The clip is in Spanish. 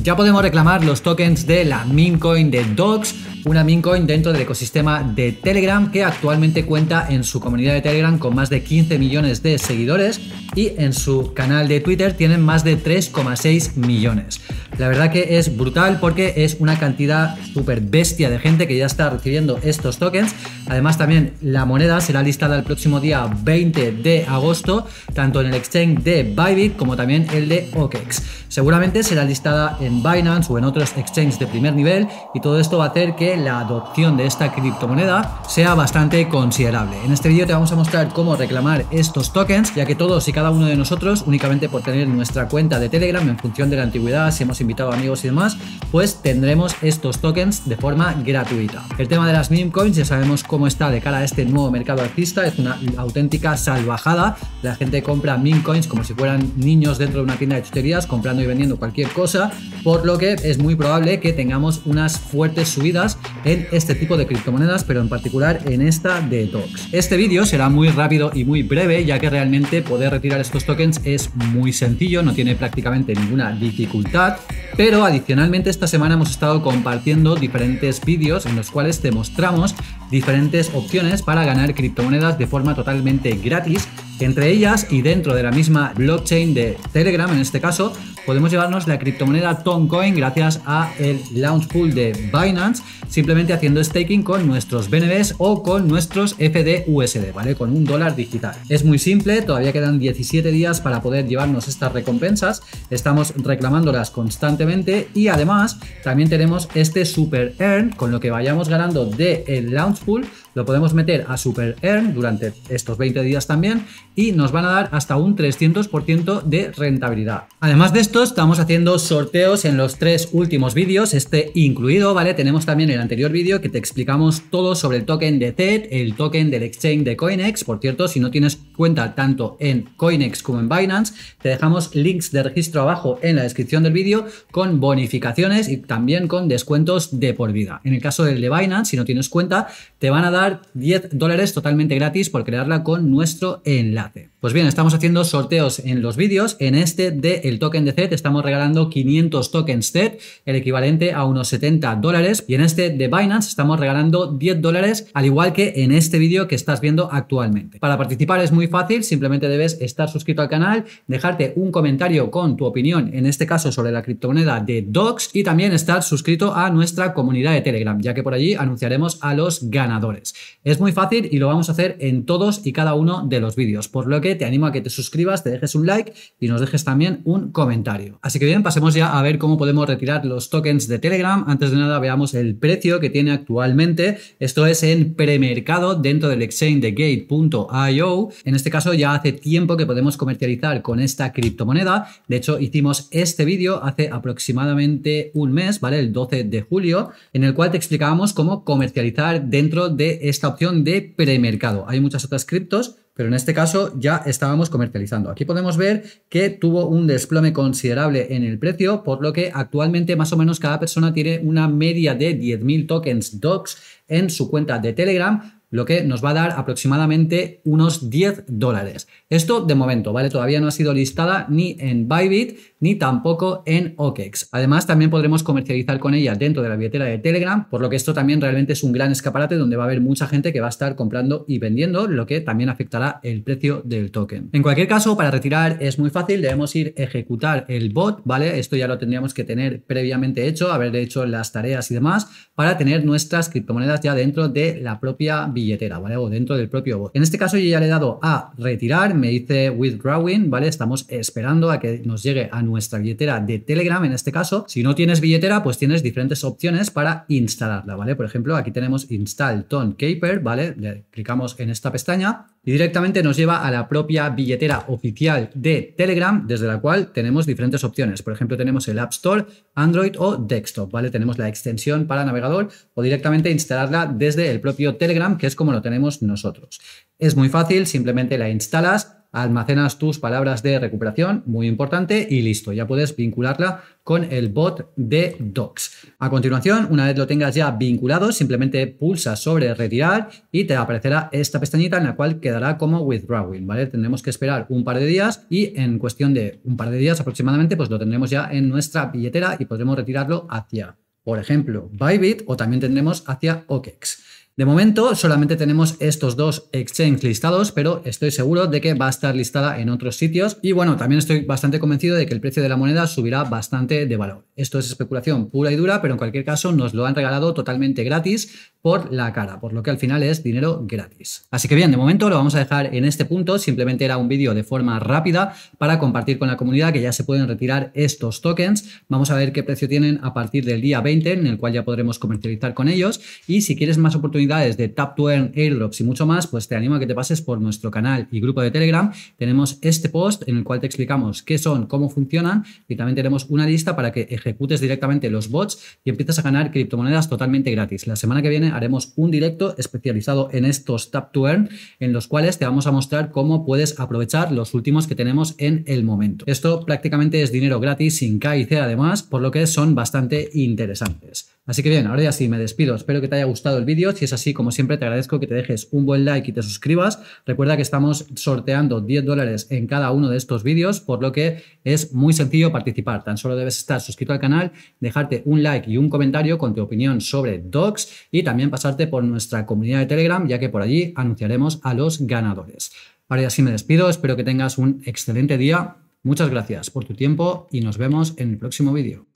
Ya podemos reclamar los tokens de la Mincoin de Dogs, una Mincoin dentro del ecosistema de Telegram que actualmente cuenta en su comunidad de Telegram con más de 15 millones de seguidores y en su canal de Twitter tienen más de 3,6 millones. La verdad que es brutal porque es una cantidad súper bestia de gente que ya está recibiendo estos tokens. Además también la moneda será listada el próximo día 20 de agosto, tanto en el exchange de Bybit como también el de OKEx. Seguramente será listada en Binance o en otros exchanges de primer nivel y todo esto va a hacer que la adopción de esta criptomoneda sea bastante considerable. En este vídeo te vamos a mostrar cómo reclamar estos tokens, ya que todos y cada uno de nosotros, únicamente por tener nuestra cuenta de Telegram en función de la antigüedad, si hemos invitado amigos y demás, pues tendremos estos tokens de forma gratuita. El tema de las meme coins ya sabemos cómo está de cara a este nuevo mercado artista es una auténtica salvajada. La gente compra meme coins como si fueran niños dentro de una tienda de chuterías comprando y vendiendo cualquier cosa por lo que es muy probable que tengamos unas fuertes subidas en este tipo de criptomonedas, pero en particular en esta de TOX Este vídeo será muy rápido y muy breve, ya que realmente poder retirar estos tokens es muy sencillo, no tiene prácticamente ninguna dificultad, pero adicionalmente esta semana hemos estado compartiendo diferentes vídeos en los cuales te mostramos diferentes opciones para ganar criptomonedas de forma totalmente gratis entre ellas y dentro de la misma blockchain de Telegram en este caso, podemos llevarnos la criptomoneda Toncoin gracias a el launch pool de Binance, simplemente haciendo staking con nuestros BNBs o con nuestros FDUSD, ¿vale? Con un dólar digital. Es muy simple, todavía quedan 17 días para poder llevarnos estas recompensas, estamos reclamándolas constantemente y además también tenemos este super earn con lo que vayamos ganando de el launch pool lo podemos meter a Super Earn durante estos 20 días también y nos van a dar hasta un 300% de rentabilidad. Además de esto estamos haciendo sorteos en los tres últimos vídeos, este incluido, ¿vale? Tenemos también el anterior vídeo que te explicamos todo sobre el token de TED, el token del exchange de CoinEx. Por cierto, si no tienes cuenta tanto en CoinEx como en Binance, te dejamos links de registro abajo en la descripción del vídeo con bonificaciones y también con descuentos de por vida. En el caso del de Binance, si no tienes cuenta, te van a dar 10 dólares totalmente gratis por crearla con nuestro enlace. Pues bien, estamos haciendo sorteos en los vídeos, en este de el token de te estamos regalando 500 tokens TED, el equivalente a unos 70 dólares. Y en este de Binance estamos regalando 10 dólares, al igual que en este vídeo que estás viendo actualmente. Para participar es muy fácil, simplemente debes estar suscrito al canal, dejarte un comentario con tu opinión, en este caso sobre la criptomoneda de DOCS, y también estar suscrito a nuestra comunidad de Telegram, ya que por allí anunciaremos a los ganadores. Es muy fácil y lo vamos a hacer en todos y cada uno de los vídeos, por lo que te animo a que te suscribas, te dejes un like y nos dejes también un comentario. Así que bien, pasemos ya a ver cómo podemos retirar los tokens de Telegram. Antes de nada, veamos el precio que tiene actualmente. Esto es en premercado dentro del exchange de gate.io. En este caso ya hace tiempo que podemos comercializar con esta criptomoneda. De hecho, hicimos este vídeo hace aproximadamente un mes, ¿vale? El 12 de julio, en el cual te explicábamos cómo comercializar dentro de esta opción de premercado. Hay muchas otras criptos pero en este caso ya estábamos comercializando. Aquí podemos ver que tuvo un desplome considerable en el precio, por lo que actualmente más o menos cada persona tiene una media de 10.000 tokens DOCS en su cuenta de Telegram, lo que nos va a dar aproximadamente unos 10 dólares. Esto de momento, ¿vale? Todavía no ha sido listada ni en Bybit ni tampoco en OKEX. Además, también podremos comercializar con ella dentro de la billetera de Telegram, por lo que esto también realmente es un gran escaparate donde va a haber mucha gente que va a estar comprando y vendiendo, lo que también afectará el precio del token. En cualquier caso, para retirar es muy fácil, debemos ir a ejecutar el bot, ¿vale? Esto ya lo tendríamos que tener previamente hecho, haber hecho las tareas y demás, para tener nuestras criptomonedas ya dentro de la propia billetera billetera, ¿vale? O dentro del propio En este caso yo ya le he dado a retirar, me dice withdrawing, ¿vale? Estamos esperando a que nos llegue a nuestra billetera de Telegram en este caso. Si no tienes billetera, pues tienes diferentes opciones para instalarla, ¿vale? Por ejemplo, aquí tenemos install ton Caper, ¿vale? Le clicamos en esta pestaña y directamente nos lleva a la propia billetera oficial de Telegram, desde la cual tenemos diferentes opciones. Por ejemplo, tenemos el App Store, Android o desktop, ¿vale? Tenemos la extensión para navegador o directamente instalarla desde el propio Telegram, que es como lo tenemos nosotros. Es muy fácil, simplemente la instalas almacenas tus palabras de recuperación, muy importante, y listo, ya puedes vincularla con el bot de Docs. A continuación, una vez lo tengas ya vinculado, simplemente pulsa sobre retirar y te aparecerá esta pestañita en la cual quedará como withdrawing, ¿vale? Tendremos que esperar un par de días y en cuestión de un par de días aproximadamente, pues lo tendremos ya en nuestra billetera y podremos retirarlo hacia, por ejemplo, Bybit o también tendremos hacia OKEx. De momento solamente tenemos estos dos exchanges listados, pero estoy seguro de que va a estar listada en otros sitios. Y bueno, también estoy bastante convencido de que el precio de la moneda subirá bastante de valor. Esto es especulación pura y dura, pero en cualquier caso nos lo han regalado totalmente gratis por la cara, por lo que al final es dinero gratis. Así que bien, de momento lo vamos a dejar en este punto, simplemente era un vídeo de forma rápida para compartir con la comunidad que ya se pueden retirar estos tokens. Vamos a ver qué precio tienen a partir del día 20, en el cual ya podremos comercializar con ellos. Y si quieres más oportunidades de Tap to Earn, Airdrops y mucho más, pues te animo a que te pases por nuestro canal y grupo de Telegram. Tenemos este post en el cual te explicamos qué son, cómo funcionan y también tenemos una lista para que ejecutes directamente los bots y empiezas a ganar criptomonedas totalmente gratis. La semana que viene haremos un directo especializado en estos Tap to Earn, en los cuales te vamos a mostrar cómo puedes aprovechar los últimos que tenemos en el momento. Esto prácticamente es dinero gratis, sin C además, por lo que son bastante interesantes. Así que bien, ahora ya sí, me despido. Espero que te haya gustado el vídeo. Si es así, como siempre, te agradezco que te dejes un buen like y te suscribas. Recuerda que estamos sorteando 10 dólares en cada uno de estos vídeos, por lo que es muy sencillo participar. Tan solo debes estar suscrito al canal, dejarte un like y un comentario con tu opinión sobre Docs y también pasarte por nuestra comunidad de Telegram, ya que por allí anunciaremos a los ganadores. Ahora ya sí me despido. Espero que tengas un excelente día. Muchas gracias por tu tiempo y nos vemos en el próximo vídeo.